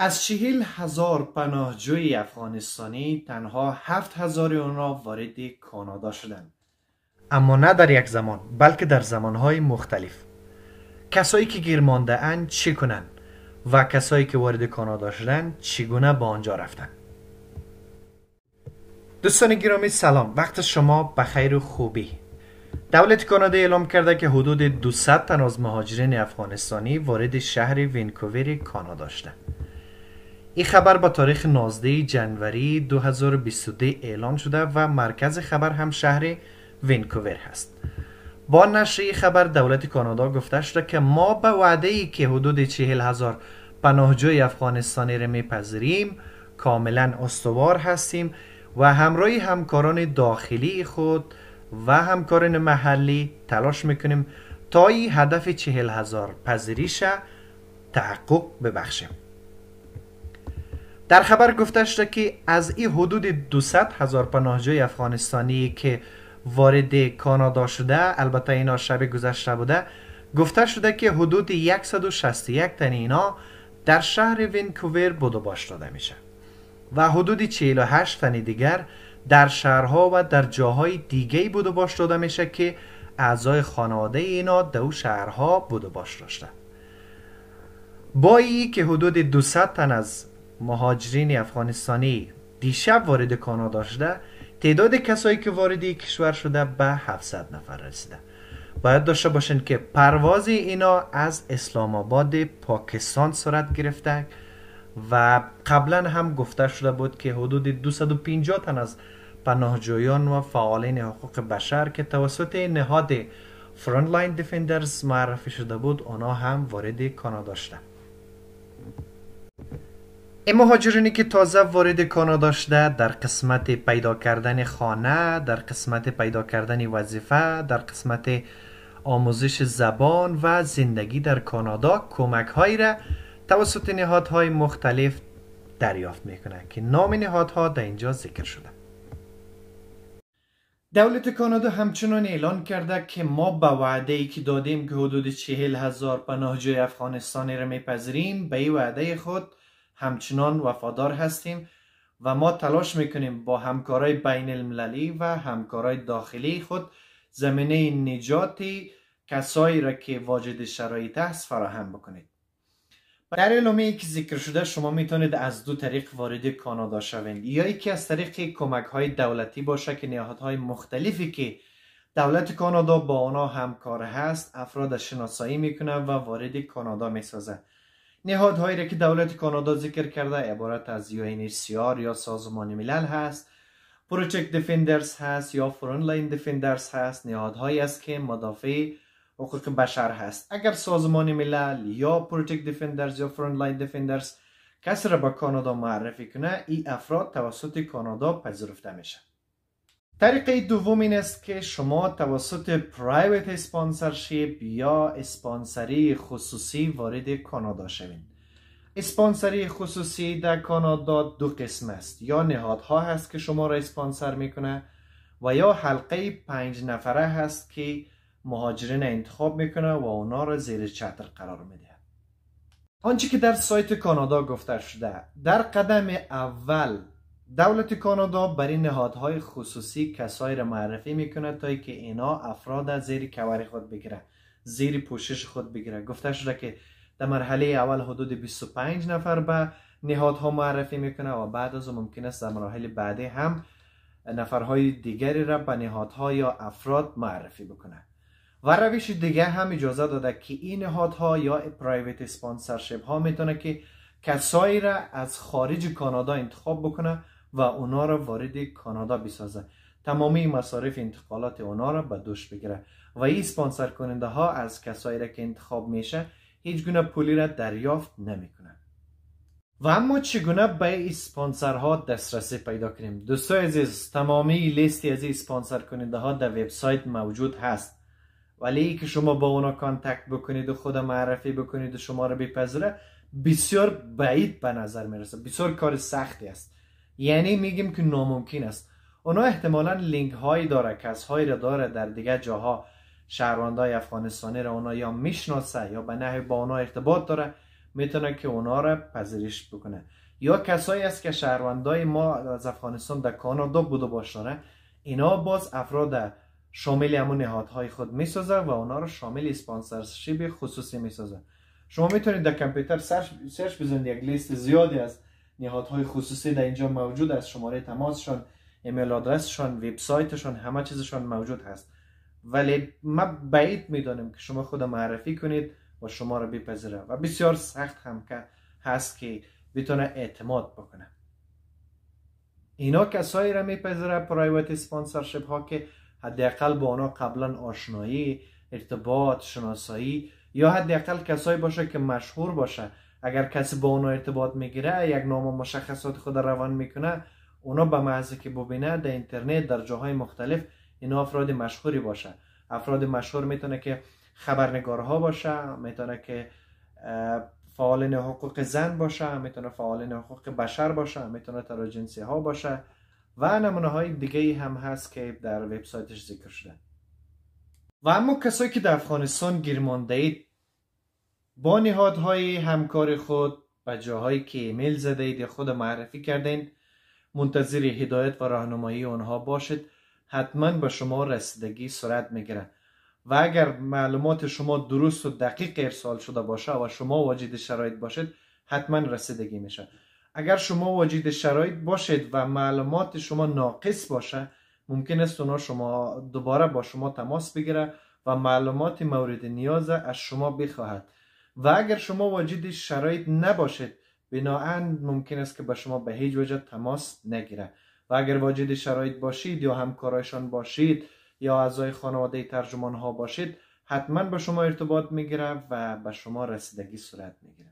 از چهل هزار پناهجوی افغانستانی تنها هفت هزار اون را وارد کانادا شدند اما نه در یک زمان بلکه در زمانهای مختلف کسایی که گیر مانده اند چی کنند و کسایی که وارد کانادا شدند چگونه به آنجا رفتند دوستان گرامی سلام وقت شما به خیر و خوبی دولت کانادا اعلام کرده که حدود 200 تن از مهاجرین افغانستانی وارد شهر وینکوور کانادا شدند این خبر با تاریخ 19 جنوری 2022 اعلان شده و مرکز خبر هم شهر وینکوور هست با نشر خبر دولت کانادا گفته شده که ما به وعده ای که حدود چهل هزار پناهجوی افغانستانی را میپذیریم کاملا استوار هستیم و همراه همکاران داخلی خود و همکاران محلی تلاش میکنیم تا این هدف چهل هزار پذیریش تحقق ببخشیم در خبر گفته شده که از این حدود 200 هزار پناهجوی افغانستانی که وارد کانادا شده البته اینا شب گذشته بوده گفته شده که حدود 161 تن اینا در شهر وینکوور بودو داده میشه و حدود 48 تن دیگر در شهرها و در جاهای دیگه بودو باش داده میشه که اعضای خانواده اینا دو شهرها بودو باش داشته با که حدود 200 تن از مهاجرین افغانستانی دیشب وارد کانادا شده تعداد کسایی که وارد کشور شده به 700 نفر رسیده باید داشته باشین که پرواز اینا از اسلام آباد پاکستان صورت گرفته و قبلا هم گفته شده بود که حدود 250 تن از پناهجویان و فعالین حقوق بشر که توسط نهاد لاین دیفندرز معرفی شده بود آنها هم وارد کانادا شدند مهاجرینی که تازه وارد کانادا شده در قسمت پیدا کردن خانه در قسمت پیدا کردن وظیفه در قسمت آموزش زبان و زندگی در کانادا کمک هایی را توسط نهادهای مختلف دریافت میکنند که نام نهادها در اینجا ذکر شده دولت کانادا همچنان اعلان کرده که ما به وعده ای که دادیم که حدود چهل هزار پناهجوی افغانستانی را میپذیریم به این وعده خود همچنان وفادار هستیم و ما تلاش میکنیم با همکارای بین المللی و همکارای داخلی خود زمینه نجاتی کسایی را که واجد شرایط است فراهم بکنید در ای که ذکر شده شما میتونید از دو طریق وارد کانادا شوید یا یکی از طریق کمک های دولتی باشه که نهادهای مختلفی که دولت کانادا با آنها همکار هست افراد شناسایی میکنه و وارد کانادا میسازه نهادهایی را که دولت کانادا ذکر کرده عبارت از UNHCR یا سازمان ملل هست پروژکت دفندرز هست یا فرونلاین دفندرز هست نهادهایی است که مدافع حقوق بشر هست اگر سازمان ملل یا پروژکت دفندرز یا فرونلاین دفندرز کسی را به کانادا معرفی کنه این افراد توسط کانادا پذیرفته میشن طریقه دوم این است که شما توسط پرایویت اسپانسرشیپ یا اسپانسری خصوصی وارد کانادا شوید اسپانسری خصوصی در کانادا دو قسم است یا نهادها هست که شما را اسپانسر میکنه و یا حلقه پنج نفره هست که مهاجرین انتخاب میکنه و اونا را زیر چتر قرار میده آنچه که در سایت کانادا گفته شده در قدم اول دولت کانادا برای نهادهای خصوصی کسایی را معرفی میکنه تا که اینا افراد زیر کوری خود بگیره زیر پوشش خود بگیره گفته شده که در مرحله اول حدود 25 نفر به نهادها معرفی میکنه و بعد از ممکن است در مراحل بعدی هم نفرهای دیگری را به نهادها یا افراد معرفی بکنه و روش دیگه هم اجازه داده که این نهادها یا پرایویت سپانسرشپ ها میتونه که کسایی را از خارج کانادا انتخاب بکنه و اونا را وارد کانادا بسازه تمامی مصارف انتقالات اونا را به دوش بگیره و این سپانسر کننده ها از کسایی را که انتخاب میشه هیچ گونه پولی را دریافت نمیکنه و اما چگونه به این ها دسترسی پیدا کنیم دوستای عزیز تمامی لیستی از این سپانسر کننده ها در وبسایت موجود هست ولی ای که شما با اونا کانتکت بکنید و خود معرفی بکنید و شما را بپذیره بسیار بعید به نظر میرسه بسیار کار سختی است یعنی میگیم که ناممکن است اونا احتمالا لینک هایی داره هایی را داره در دیگه جاها شهروندای افغانستانی را اونا یا میشناسه یا به نحوی با اونا ارتباط داره میتونه که اونا را پذیرش بکنه یا کسایی است که شهروندای ما از افغانستان در کانادا بوده باشنه اینا باز افراد شامل همون نهادهای خود میسازه و اونا رو شامل اسپانسرشیپ خصوصی میسازه شما میتونید در کامپیوتر سرچ بزنید یک لیست زیادی است نهادهای خصوصی در اینجا موجود است شماره تماسشان ایمیل آدرسشان وبسایتشان همه چیزشان موجود هست ولی من بعید میدانم که شما خود معرفی کنید و شما را بپذیره و بسیار سخت هم که هست که بتونه اعتماد بکنه اینا کسایی را میپذیره پرایوت سپانسرشپ ها که حداقل با آنها قبلا آشنایی ارتباط شناسایی یا حداقل کسایی باشه که مشهور باشه اگر کسی با اونا ارتباط میگیره یک نام و مشخصات خود روان میکنه اونا به محض که ببینه در اینترنت در جاهای مختلف اینا افراد مشهوری باشه افراد مشهور میتونه که خبرنگارها باشه میتونه که فعالین حقوق زن باشه میتونه فعالین حقوق بشر باشه میتونه تراجنسی ها باشه و نمونه های دیگه هم هست که در وبسایتش ذکر شده و اما کسایی که در افغانستان گیرمانده با نهادهای همکار خود و جاهایی که ایمیل زده اید یا خود معرفی کردین منتظر هدایت و راهنمایی آنها باشد حتما به شما رسیدگی سرعت میگیره و اگر معلومات شما درست و دقیق ارسال شده باشه و شما واجد شرایط باشد حتما رسیدگی میشه اگر شما واجد شرایط باشید و معلومات شما ناقص باشه ممکن است اونا شما دوباره با شما تماس بگیره و معلومات مورد نیاز از شما بخواهد و اگر شما واجد شرایط نباشید بناهن ممکن است که به شما به هیچ وجه تماس نگیره و اگر واجد شرایط باشید یا همکارایشان باشید یا اعضای خانواده ترجمان ها باشید حتما به شما ارتباط میگیره و به شما رسیدگی صورت میگیره